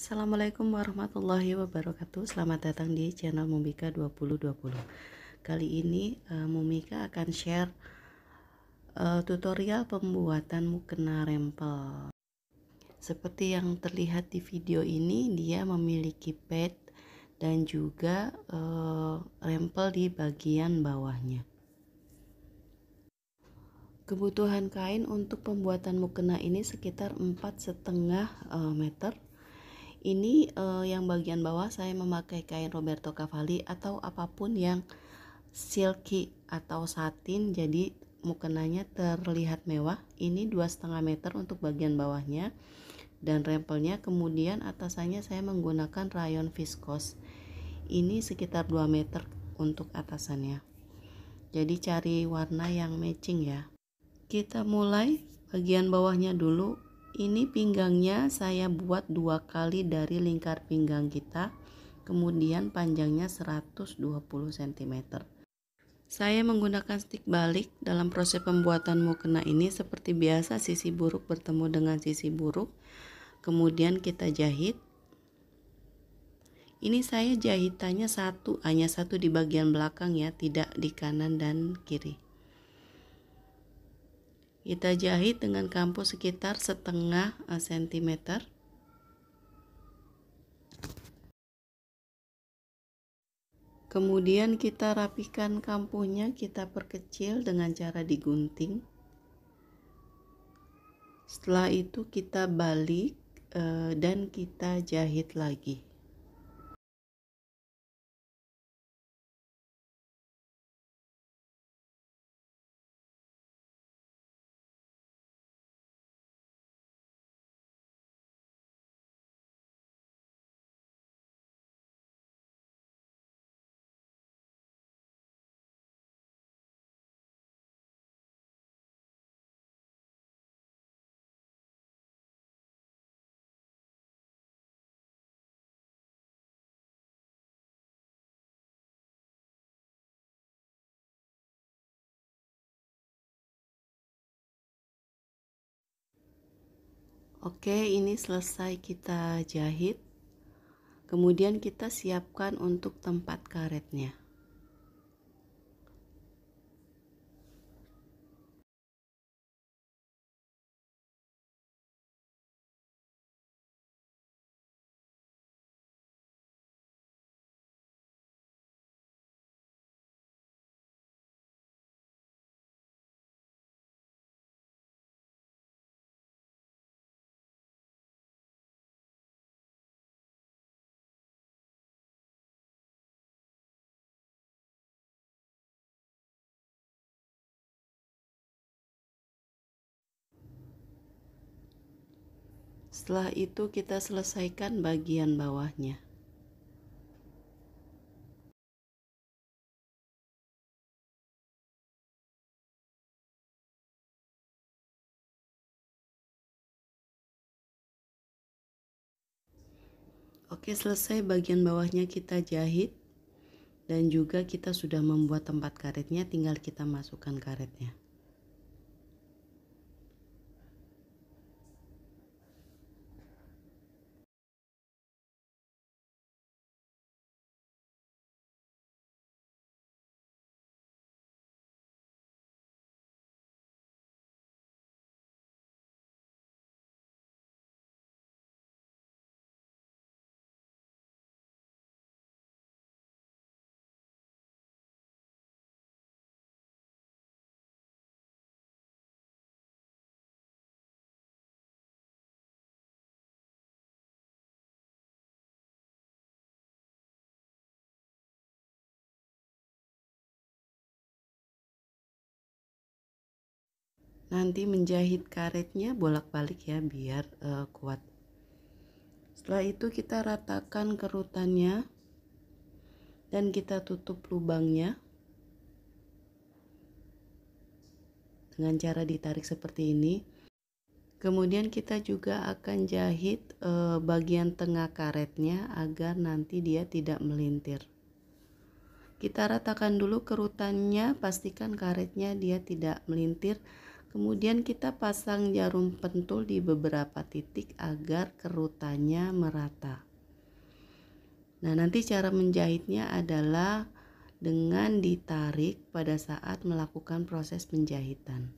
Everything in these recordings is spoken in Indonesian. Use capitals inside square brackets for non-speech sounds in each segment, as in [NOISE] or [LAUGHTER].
Assalamualaikum warahmatullahi wabarakatuh Selamat datang di channel Mumika 2020 Kali ini uh, Mumika akan share eh, tutorial pembuatan mukena rempel Seperti yang terlihat di video ini dia memiliki pad dan juga eh, rempel di bagian bawahnya Kebutuhan kain untuk pembuatan mukena ini sekitar 4,5 meter ini uh, yang bagian bawah saya memakai kain Roberto Cavalli atau apapun yang silky atau satin jadi mukenanya terlihat mewah ini dua setengah meter untuk bagian bawahnya dan rempelnya kemudian atasannya saya menggunakan rayon viskos ini sekitar 2 meter untuk atasannya jadi cari warna yang matching ya kita mulai bagian bawahnya dulu ini pinggangnya saya buat dua kali dari lingkar pinggang kita, kemudian panjangnya 120 cm. Saya menggunakan stick balik dalam proses pembuatan mukena ini seperti biasa sisi buruk bertemu dengan sisi buruk. Kemudian kita jahit. Ini saya jahitannya satu, hanya satu di bagian belakang ya, tidak di kanan dan kiri. Kita jahit dengan kampus sekitar setengah cm eh, Kemudian kita rapikan kampuhnya kita perkecil dengan cara digunting. Setelah itu kita balik eh, dan kita jahit lagi. Oke, ini selesai kita jahit. Kemudian kita siapkan untuk tempat karetnya. Setelah itu kita selesaikan bagian bawahnya. Oke, selesai bagian bawahnya kita jahit dan juga kita sudah membuat tempat karetnya, tinggal kita masukkan karetnya. nanti menjahit karetnya bolak-balik ya biar uh, kuat setelah itu kita ratakan kerutannya dan kita tutup lubangnya dengan cara ditarik seperti ini kemudian kita juga akan jahit uh, bagian tengah karetnya agar nanti dia tidak melintir kita ratakan dulu kerutannya pastikan karetnya dia tidak melintir Kemudian kita pasang jarum pentul di beberapa titik agar kerutannya merata. Nah, nanti cara menjahitnya adalah dengan ditarik pada saat melakukan proses penjahitan.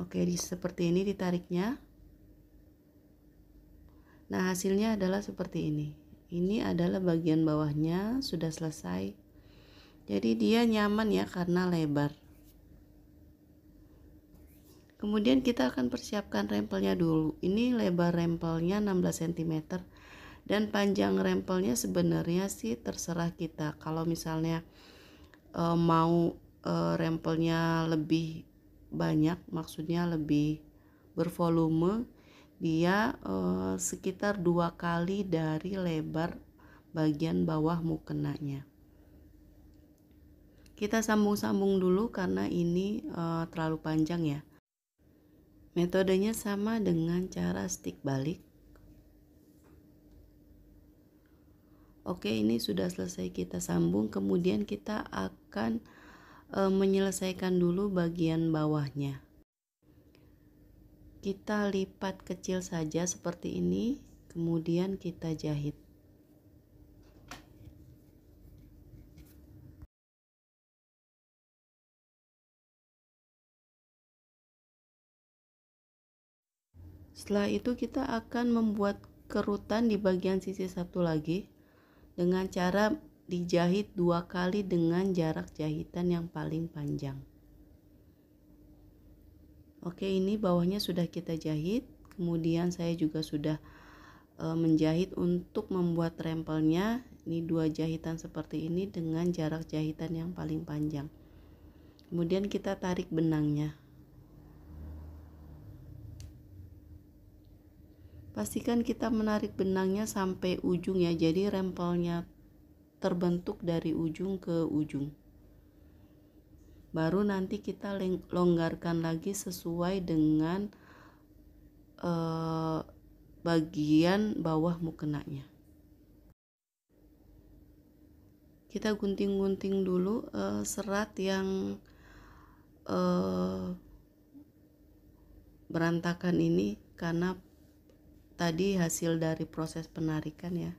Oke, seperti ini ditariknya. Nah, hasilnya adalah seperti ini. Ini adalah bagian bawahnya sudah selesai. Jadi dia nyaman ya karena lebar. Kemudian kita akan persiapkan rempelnya dulu. Ini lebar rempelnya 16 cm dan panjang rempelnya sebenarnya sih terserah kita. Kalau misalnya e, mau e, rempelnya lebih banyak, maksudnya lebih bervolume, dia eh, sekitar dua kali dari lebar bagian bawah mukenanya kita sambung-sambung dulu karena ini uh, terlalu panjang ya metodenya sama dengan cara stick balik oke ini sudah selesai kita sambung kemudian kita akan uh, menyelesaikan dulu bagian bawahnya kita lipat kecil saja seperti ini kemudian kita jahit setelah itu kita akan membuat kerutan di bagian sisi satu lagi dengan cara dijahit dua kali dengan jarak jahitan yang paling panjang Oke, ini bawahnya sudah kita jahit. Kemudian saya juga sudah e, menjahit untuk membuat rempelnya. Ini dua jahitan seperti ini dengan jarak jahitan yang paling panjang. Kemudian kita tarik benangnya. Pastikan kita menarik benangnya sampai ujung ya. Jadi rempelnya terbentuk dari ujung ke ujung baru nanti kita longgarkan lagi sesuai dengan eh, bagian bawah mukenanya kita gunting-gunting dulu eh, serat yang eh, berantakan ini karena tadi hasil dari proses penarikan ya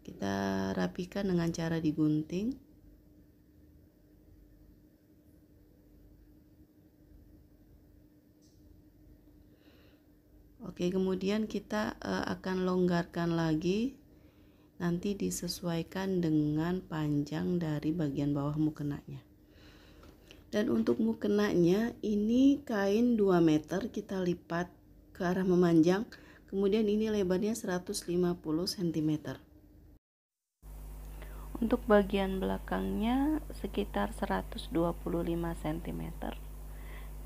kita rapikan dengan cara digunting Oke, kemudian kita uh, akan longgarkan lagi nanti disesuaikan dengan panjang dari bagian bawah mukenanya. Dan untuk mukenanya ini kain 2 meter kita lipat ke arah memanjang, kemudian ini lebarnya 150 cm. Untuk bagian belakangnya sekitar 125 cm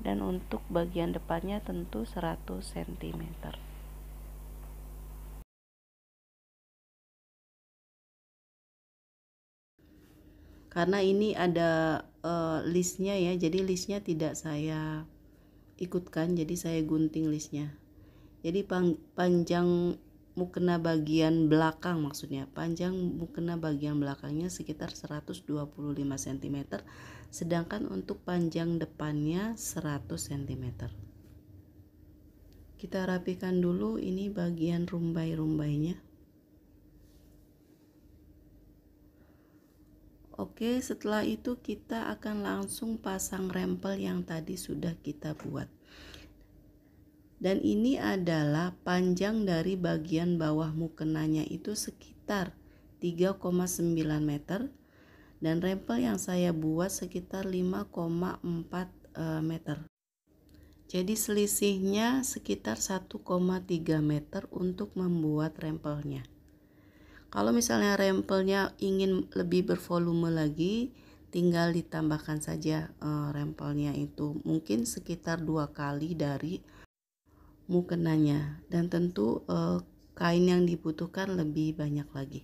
dan untuk bagian depannya tentu 100 cm karena ini ada uh, listnya ya jadi listnya tidak saya ikutkan jadi saya gunting listnya jadi panjang mukena bagian belakang maksudnya panjang mukena bagian belakangnya sekitar 125 cm sedangkan untuk panjang depannya 100 cm kita rapikan dulu ini bagian rumbai-rumbainya oke setelah itu kita akan langsung pasang rempel yang tadi sudah kita buat dan ini adalah panjang dari bagian bawah mukenanya itu sekitar 3,9 meter dan rempel yang saya buat sekitar 5,4 eh, meter jadi selisihnya sekitar 1,3 meter untuk membuat rempelnya kalau misalnya rempelnya ingin lebih bervolume lagi tinggal ditambahkan saja eh, rempelnya itu mungkin sekitar dua kali dari mukenanya dan tentu eh, kain yang dibutuhkan lebih banyak lagi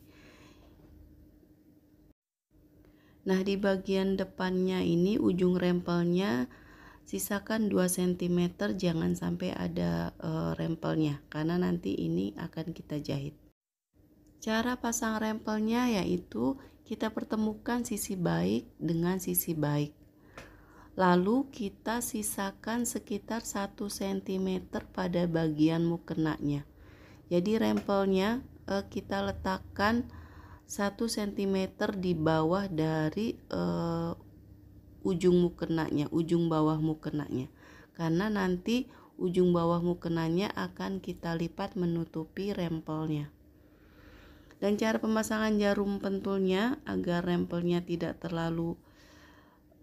nah di bagian depannya ini ujung rempelnya sisakan 2 cm jangan sampai ada eh, rempelnya karena nanti ini akan kita jahit cara pasang rempelnya yaitu kita pertemukan sisi baik dengan sisi baik Lalu kita sisakan sekitar 1 cm pada bagian mukenanya. Jadi rempelnya eh, kita letakkan 1 cm di bawah dari eh, ujung mukenanya, ujung bawah mukenanya. Karena nanti ujung bawah mukenanya akan kita lipat menutupi rempelnya. Dan cara pemasangan jarum pentulnya agar rempelnya tidak terlalu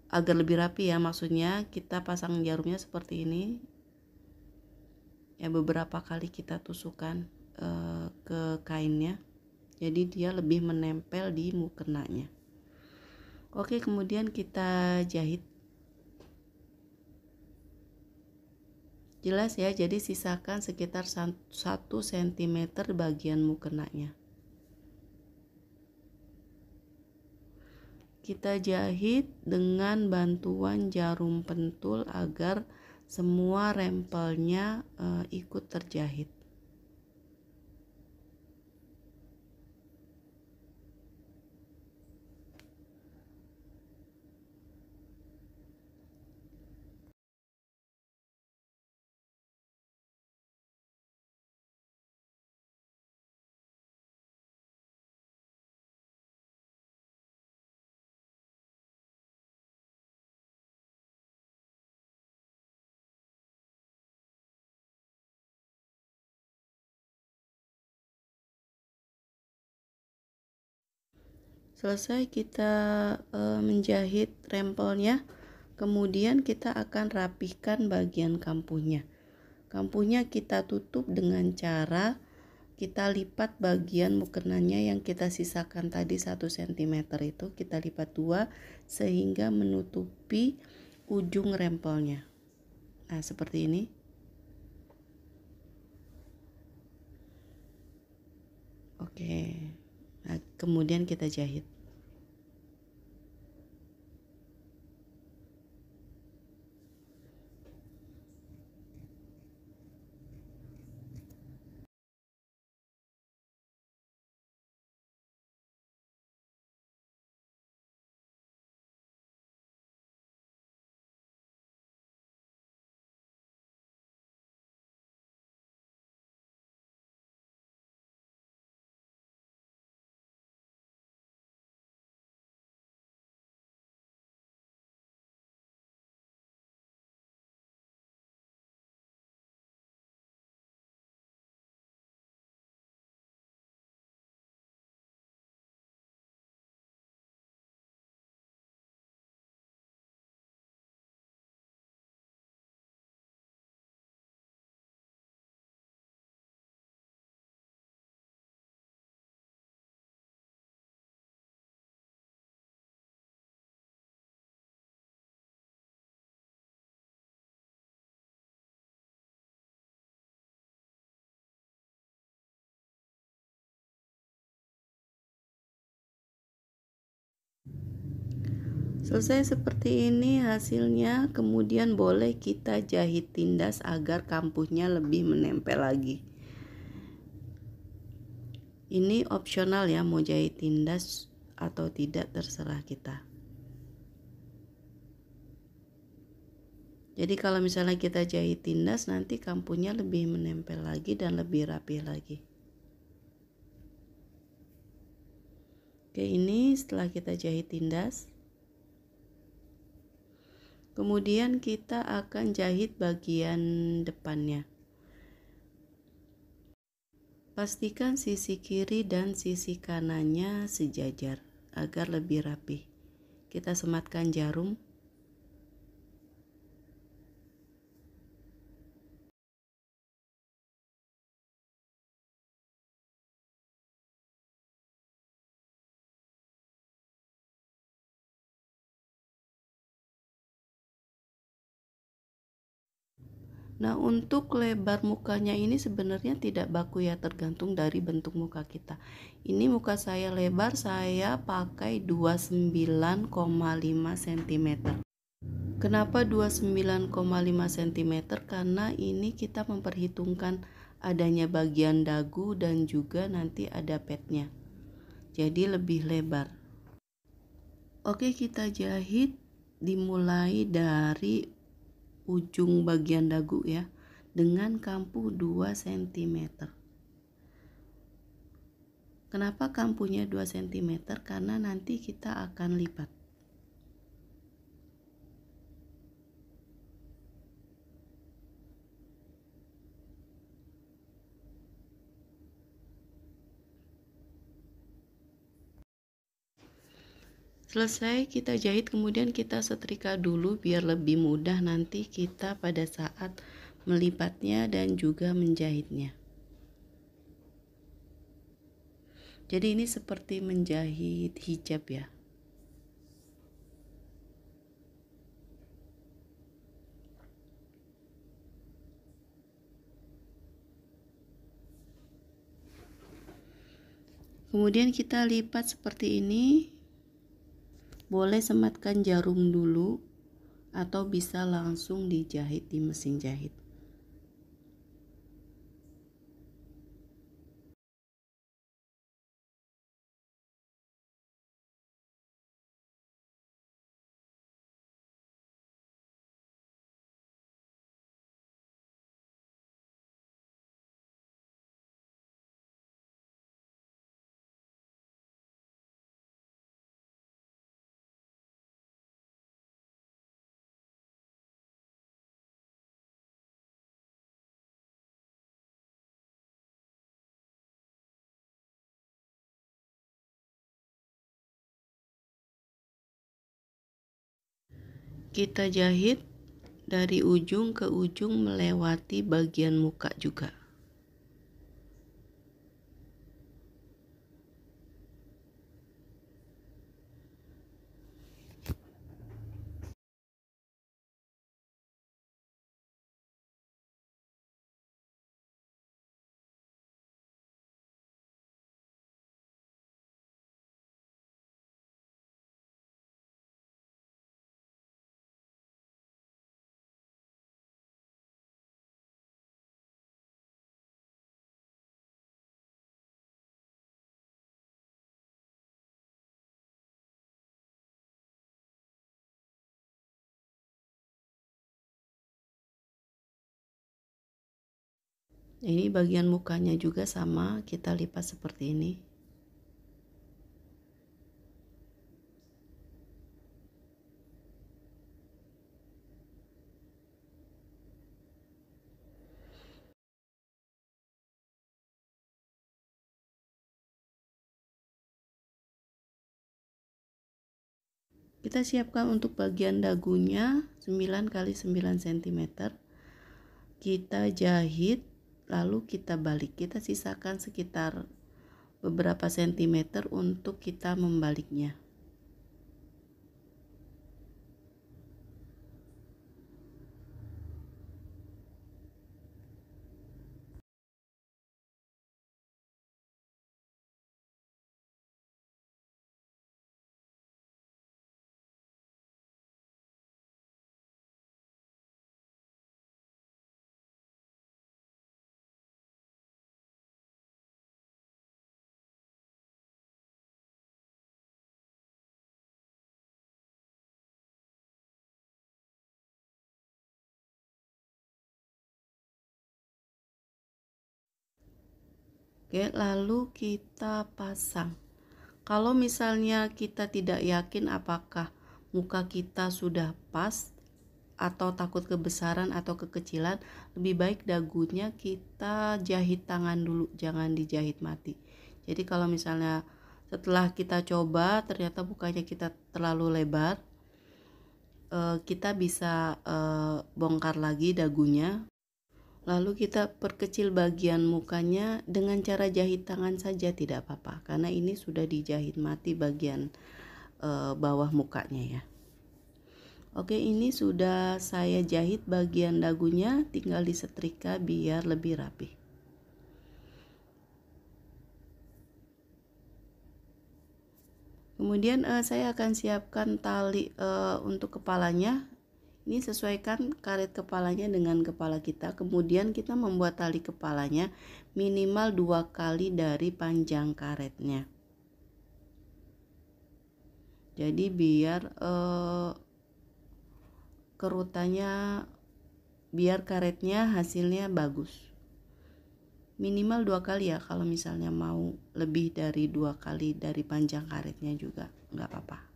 agar lebih rapi ya maksudnya kita pasang jarumnya seperti ini ya beberapa kali kita tusukan e, ke kainnya jadi dia lebih menempel di mukenanya oke kemudian kita jahit jelas ya jadi sisakan sekitar 1 cm bagian mukenanya Kita jahit dengan bantuan jarum pentul agar semua rempelnya uh, ikut terjahit. selesai kita e, menjahit rempelnya kemudian kita akan rapihkan bagian kampuhnya kampuhnya kita tutup dengan cara kita lipat bagian mukenanya yang kita sisakan tadi 1 cm itu kita lipat dua sehingga menutupi ujung rempelnya nah seperti ini oke okay. Nah, kemudian kita jahit Selesai seperti ini hasilnya, kemudian boleh kita jahit tindas agar kampuhnya lebih menempel lagi. Ini opsional ya, mau jahit tindas atau tidak terserah kita. Jadi kalau misalnya kita jahit tindas nanti kampuhnya lebih menempel lagi dan lebih rapi lagi. Oke, ini setelah kita jahit tindas kemudian kita akan jahit bagian depannya pastikan sisi kiri dan sisi kanannya sejajar agar lebih rapi kita sematkan jarum Nah, untuk lebar mukanya ini sebenarnya tidak baku ya, tergantung dari bentuk muka kita. Ini muka saya lebar, saya pakai 29,5 cm. Kenapa 29,5 cm? Karena ini kita memperhitungkan adanya bagian dagu dan juga nanti ada petnya. Jadi lebih lebar. Oke, kita jahit dimulai dari ujung bagian dagu ya dengan kampuh 2 cm kenapa kampuhnya 2 cm karena nanti kita akan lipat Selesai kita jahit kemudian kita setrika dulu biar lebih mudah nanti kita pada saat melipatnya dan juga menjahitnya. Jadi ini seperti menjahit hijab ya. Kemudian kita lipat seperti ini boleh sematkan jarum dulu atau bisa langsung dijahit di mesin jahit kita jahit dari ujung ke ujung melewati bagian muka juga ini bagian mukanya juga sama kita lipat seperti ini kita siapkan untuk bagian dagunya 9 x 9 cm kita jahit lalu kita balik kita sisakan sekitar beberapa sentimeter untuk kita membaliknya Oke, lalu kita pasang. Kalau misalnya kita tidak yakin apakah muka kita sudah pas atau takut kebesaran atau kekecilan, lebih baik dagunya kita jahit tangan dulu, jangan dijahit mati. Jadi kalau misalnya setelah kita coba ternyata bukanya kita terlalu lebar, eh, kita bisa eh, bongkar lagi dagunya Lalu kita perkecil bagian mukanya dengan cara jahit tangan saja tidak apa-apa karena ini sudah dijahit mati bagian e, bawah mukanya ya. Oke, ini sudah saya jahit bagian dagunya, tinggal disetrika biar lebih rapi. Kemudian eh, saya akan siapkan tali eh, untuk kepalanya ini sesuaikan karet kepalanya dengan kepala kita kemudian kita membuat tali kepalanya minimal dua kali dari panjang karetnya jadi biar eh, kerutannya biar karetnya hasilnya bagus minimal dua kali ya kalau misalnya mau lebih dari dua kali dari panjang karetnya juga nggak apa-apa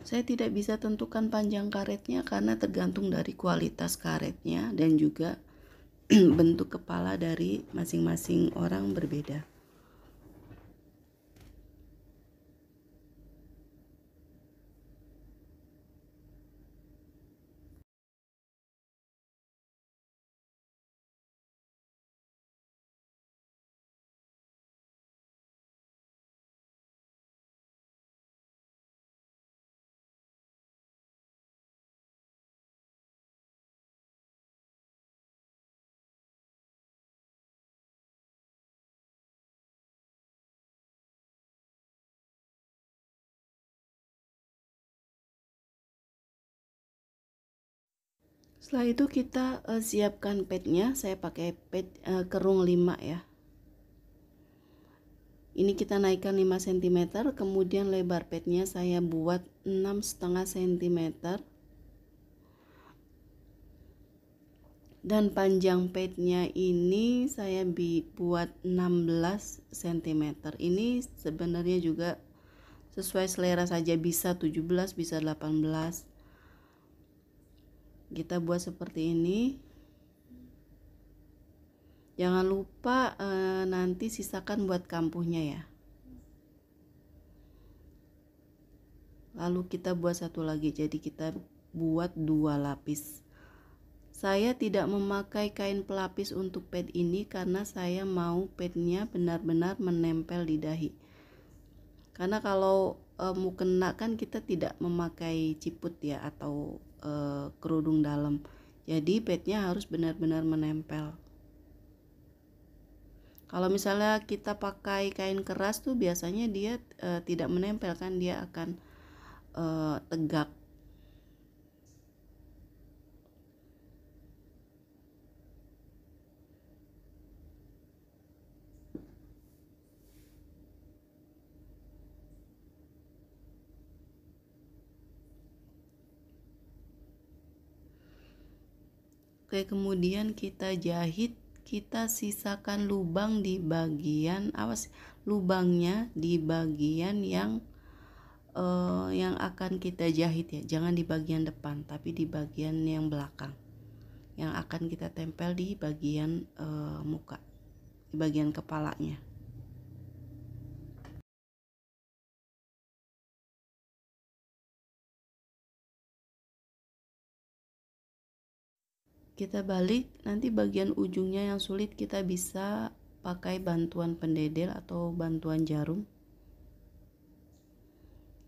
Saya tidak bisa tentukan panjang karetnya karena tergantung dari kualitas karetnya dan juga [CLEARS THROAT] bentuk kepala dari masing-masing orang berbeda. setelah itu kita uh, siapkan padnya saya pakai pad uh, kerung 5 ya ini kita naikkan 5 cm kemudian lebar padnya saya buat 6,5 cm dan panjang padnya ini saya buat 16 cm ini sebenarnya juga sesuai selera saja bisa 17 bisa 18 kita buat seperti ini jangan lupa e, nanti sisakan buat kampuhnya ya lalu kita buat satu lagi jadi kita buat dua lapis saya tidak memakai kain pelapis untuk pad ini karena saya mau padnya benar-benar menempel di dahi karena kalau e, kena kan kita tidak memakai ciput ya atau uh, kerudung dalam jadi petnya harus benar-benar menempel kalau misalnya kita pakai kain keras tuh biasanya dia uh, tidak menempel kan dia akan eh, tegak Oke, kemudian kita jahit, kita sisakan lubang di bagian awas lubangnya di bagian yang uh, yang akan kita jahit ya. Jangan di bagian depan, tapi di bagian yang belakang. Yang akan kita tempel di bagian uh, muka, di bagian kepalanya. kita balik nanti bagian ujungnya yang sulit kita bisa pakai bantuan pendedel atau bantuan jarum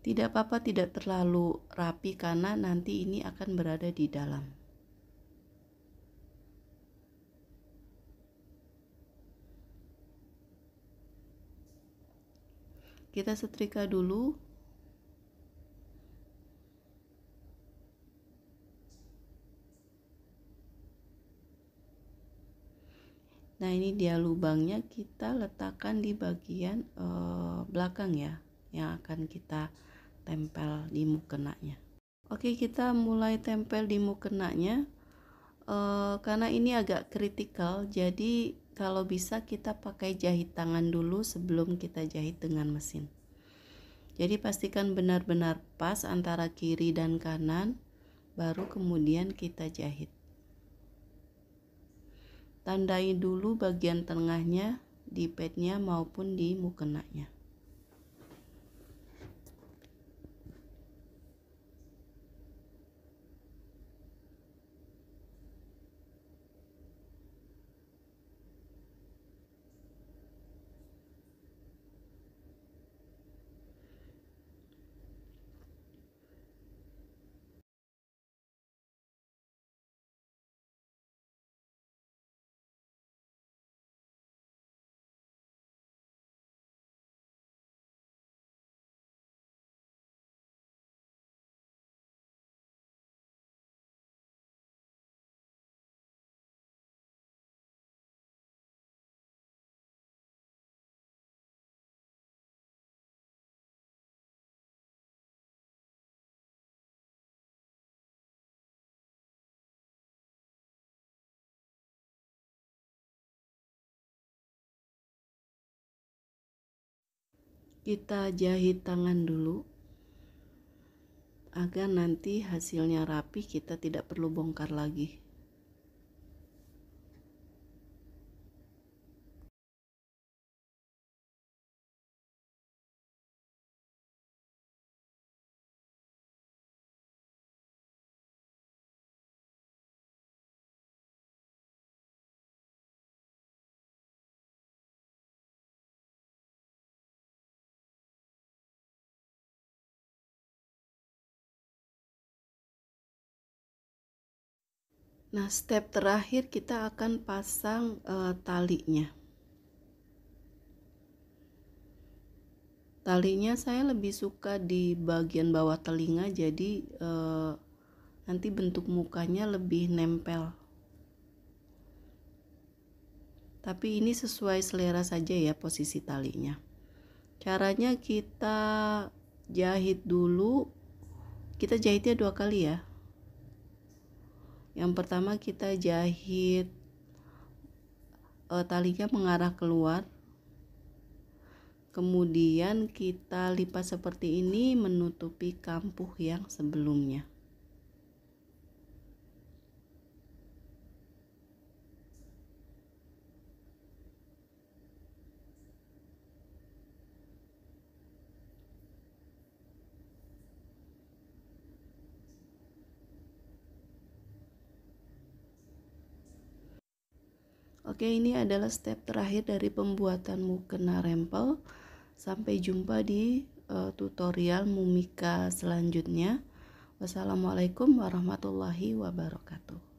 tidak apa-apa tidak terlalu rapi karena nanti ini akan berada di dalam kita setrika dulu Nah, ini dia lubangnya kita letakkan di bagian e, belakang ya yang akan kita tempel di mukenanya. Oke, kita mulai tempel di mukenanya. E, karena ini agak kritikal, jadi kalau bisa kita pakai jahit tangan dulu sebelum kita jahit dengan mesin. Jadi pastikan benar-benar pas antara kiri dan kanan baru kemudian kita jahit. Tandai dulu bagian tengahnya di padnya maupun di mukenanya. kita jahit tangan dulu agar nanti hasilnya rapi kita tidak perlu bongkar lagi Nah, step terakhir kita akan pasang e, talinya. Talinya saya lebih suka di bagian bawah telinga jadi e, nanti bentuk mukanya lebih nempel. Tapi ini sesuai selera saja ya posisi talinya. Caranya kita jahit dulu. Kita jahitnya dua kali ya yang pertama kita jahit e, talinya mengarah keluar kemudian kita lipat seperti ini menutupi kampuh yang sebelumnya Oke, ini adalah step terakhir dari pembuatan mukena rempel. Sampai jumpa di uh, tutorial mumika selanjutnya. Wassalamualaikum warahmatullahi wabarakatuh.